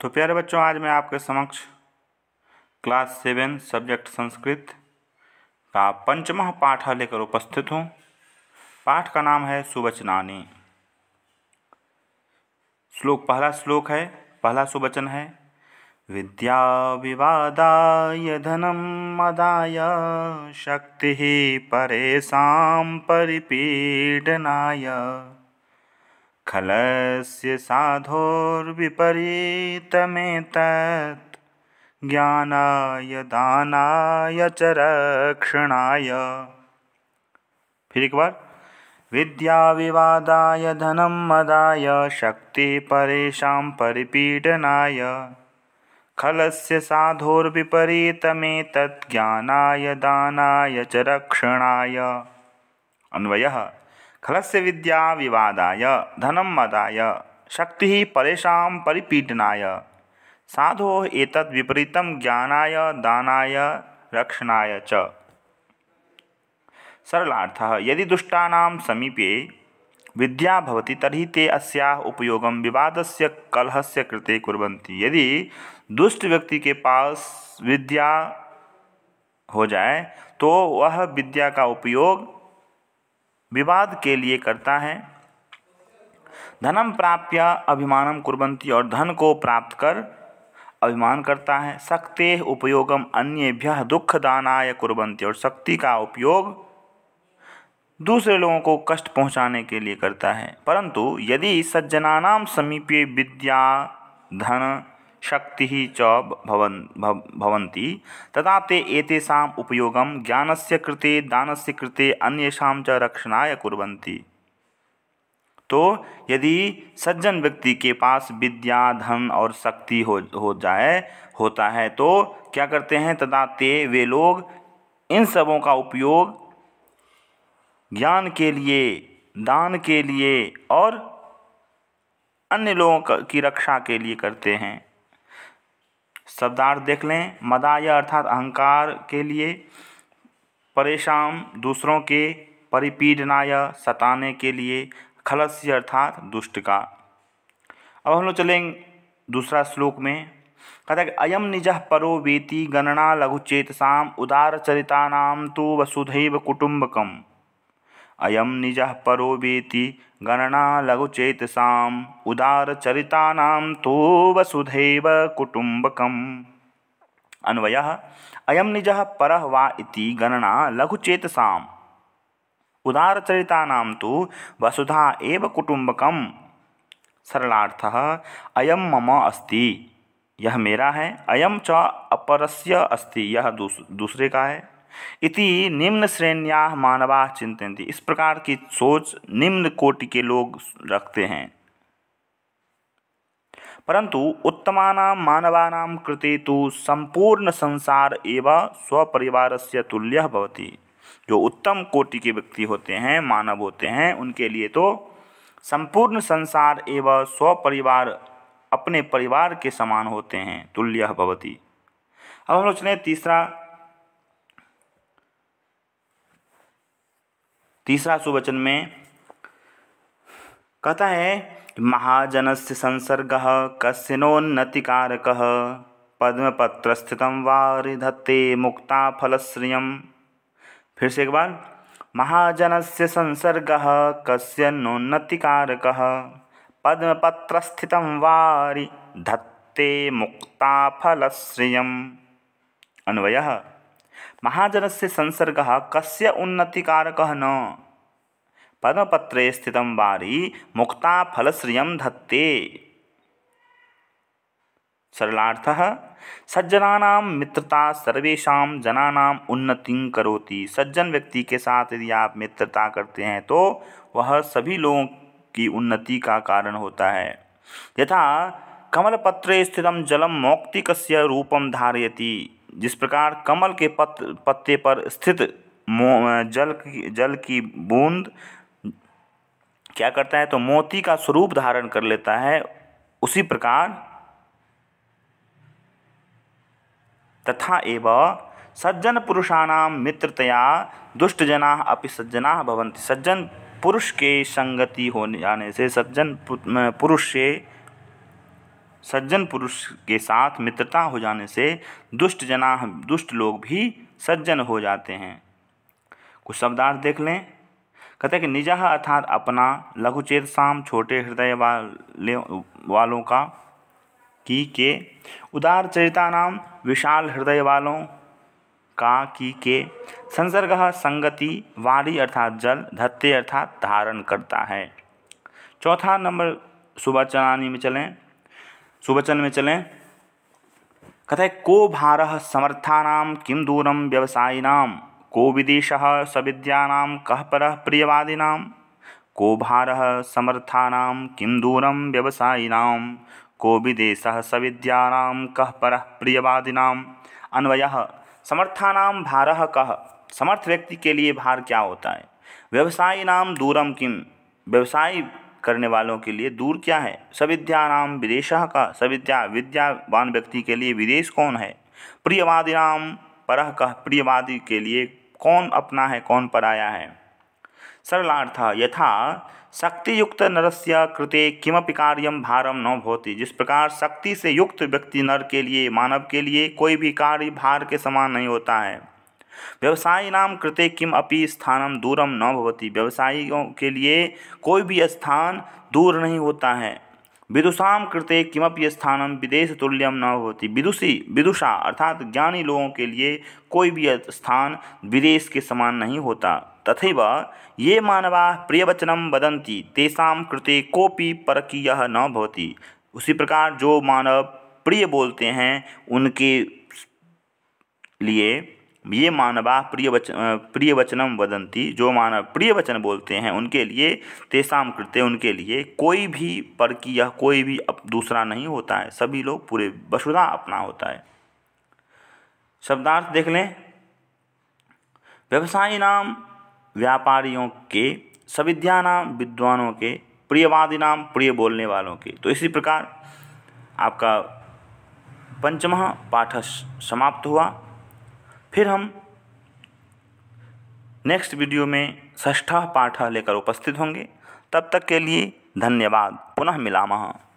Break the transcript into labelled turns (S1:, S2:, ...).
S1: तो प्यारे बच्चों आज मैं आपके समक्ष क्लास सेवन सब्जेक्ट संस्कृत का पंचमह पाठ लेकर उपस्थित हूँ पाठ का नाम है सुवचनानी श्लोक पहला श्लोक है पहला सुवचन है विद्या विवादाय धनम मदाय शक्ति परेशान परिपीडनाय खलस्य साधोर्विपरीतमेतत् ज्ञानाय दानाय च रक्षणाय फिर एक बार विद्या विवादाय धनम मदाय शक्ति परेशान परिपीडनाय खलस्य साधोर्विपरीतमेतत् ज्ञानाय दानाय च रक्षणाय अन्वयः खलस्य विद्या विवादाय धनम मदाय शक्ति परेशा परिपीडनाय साधो एतत् विपरीत ज्ञानाय दानाय रक्षणाय च सरलार्थ यदि दुष्टानां समीपे विद्या भवति तर्हि ते अस्याः उपयोगं विवादस्य कलहस्य कृते कुर्वन्ति यदि दुष्ट व्यक्ति के पास विद्या हो जाए तो वह विद्या का उपयोग विवाद के लिए करता है धनम प्राप्य अभिमानम कुर्बंती और धन को प्राप्त कर अभिमान करता है शक्ते उपयोगम अन्यभ्य दानाय कुर्बंती और शक्ति का उपयोग दूसरे लोगों को कष्ट पहुंचाने के लिए करता है परंतु यदि सज्जनानाम समीपे विद्या धन शक्ति चवती तदा ते एतेषाम् उपयोगं ज्ञानस्य दान से कृते अन्येषां च रक्षणाय तो यदि सज्जन व्यक्ति के पास विद्या धन और शक्ति हो हो जाए होता है तो क्या करते हैं तदा ते वे लोग इन सबों का उपयोग ज्ञान के लिए दान के लिए और अन्य लोगों की रक्षा के लिए करते हैं शब्दार्थ देख लें मदा या अर्थात अहंकार के लिए परेशान दूसरों के परिपीडनाय सताने के लिए खलस्य अर्थात दुष्ट का अब हम लोग चलेंगे दूसरा श्लोक में कहते हैं अयम निज परो वेति गणना लघुचेतसा उदारचरिता तो वसुधैव कुटुंबकम अयम निज परो वेति गणना लघुचेतसा उदारचरिता तो वसुधैव कुटुंबक अन्वय अयम निज पर इति गणना लघुचेतसाम उदारचरिता तो वसुधा एव कुटुंबक सरलार्थ अयम मम अस्ति यह मेरा है अयम च अपरस्य अस्ति यह दूस, दूसरे का है इति निम्न श्रेणिया मानवा चिंतनती इस प्रकार की सोच निम्न कोटि के लोग रखते हैं परंतु उत्तमानां मानवानां कृते तो संपूर्ण संसार एवं स्वपरिवार से तुल्य भवती जो उत्तम कोटि के व्यक्ति होते हैं मानव होते हैं उनके लिए तो संपूर्ण संसार एवं स्वपरिवार अपने परिवार के समान होते हैं तुल्य भवती अब हम लोग चले तीसरा तीसरा सुवचन में कहता है महाजन से संसर्ग कस्योन्नतिकारक पद्मपत्र स्थित वारिधत्ते मुक्ता फलश्रिय फिर से एक बार महाजन से संसर्ग कस्योन्नतिकारक पद्मपत्र स्थित वारिधत्ते मुक्ता फलश्रिय अन्वय महाजन से संसर्ग कस्य कारक न पदपत्रे स्थित वारी मुक्ता फलश्रिय धत्ते सरलार्थ सज्जना मित्रता सर्वेशा जनानां उन्नति करोति सज्जन व्यक्ति के साथ यदि आप मित्रता करते हैं तो वह सभी लोगों की उन्नति का कारण होता है यथा कमलपत्रे स्थित जलम मौक्तिक रूपम धारयती जिस प्रकार कमल के पत पत्ते पर स्थित जल की जल की बूंद क्या करता है तो मोती का स्वरूप धारण कर लेता है उसी प्रकार तथा एवं सज्जन पुरुषाणाम मित्रतया दुष्टजना अपि सज्जना भवंती सज्जन पुरुष के संगति होने जाने से सज्जन पुरुष से सज्जन पुरुष के साथ मित्रता हो जाने से दुष्ट जना दुष्ट लोग भी सज्जन हो जाते हैं कुछ शब्दार्थ देख लें कहते हैं कि निजह अर्थात अपना लघुचेत शाम छोटे हृदय वाले वालों का की के उदार चरिता नाम विशाल हृदय वालों का की के संसर्ग संगति वारी अर्थात जल धत्ते अर्थात धारण करता है चौथा नंबर सुबह चनानी में चलें सुवचन में चलें कथय को भार समर्थान किम दूरम व्यवसायिनाम को विदेश स विद्यानाम कह पर प्रियवादिनाम को भार समर्थान किम दूरम व्यवसायिनाम को विदेश स विद्यानाम कह पर प्रियवादिनाम अन्वय समर्थान भार कह समर्थ व्यक्ति के लिए भार क्या होता है व्यवसायी नाम दूरम किम व्यवसायी करने वालों के लिए दूर क्या है सविद्या नाम विदेश का सविद्या विद्यावान व्यक्ति के लिए विदेश कौन है प्रियवादी नाम पर कह प्रियवादी के लिए कौन अपना है कौन पराया है सरलार्थ यथा शक्ति युक्त नरस्य कृते किमपि कार्यम भारम न होती जिस प्रकार शक्ति से युक्त व्यक्ति नर के लिए मानव के लिए कोई भी कार्य भार के समान नहीं होता है नाम कृते किम अपि स्थानं दूरम न होती व्यवसायियों के लिए कोई भी स्थान दूर नहीं होता है विदुषाम कृते किमपि स्थानम विदेश तुल्यम न होती विदुषी विदुषा अर्थात ज्ञानी लोगों के लिए कोई भी स्थान विदेश के समान नहीं होता तथा ये मानवा प्रियवचनम वदंती तेषा कृते कोपी परकीय न होती उसी प्रकार जो मानव प्रिय बोलते हैं उनके लिए ये मानवा प्रिय वच प्रिय वचनम वदंती जो मानव प्रिय वचन बोलते हैं उनके लिए तेसाम कृत्य उनके लिए कोई भी पर की या कोई भी दूसरा नहीं होता है सभी लोग पूरे वसुधा अपना होता है शब्दार्थ देख लें व्यवसायी नाम व्यापारियों के सविद्या नाम विद्वानों के प्रियवादी नाम प्रिय बोलने वालों के तो इसी प्रकार आपका पंचम पाठ समाप्त हुआ फिर हम नेक्स्ट वीडियो में षष्ठा पाठ लेकर उपस्थित होंगे तब तक के लिए धन्यवाद पुनः मिलामः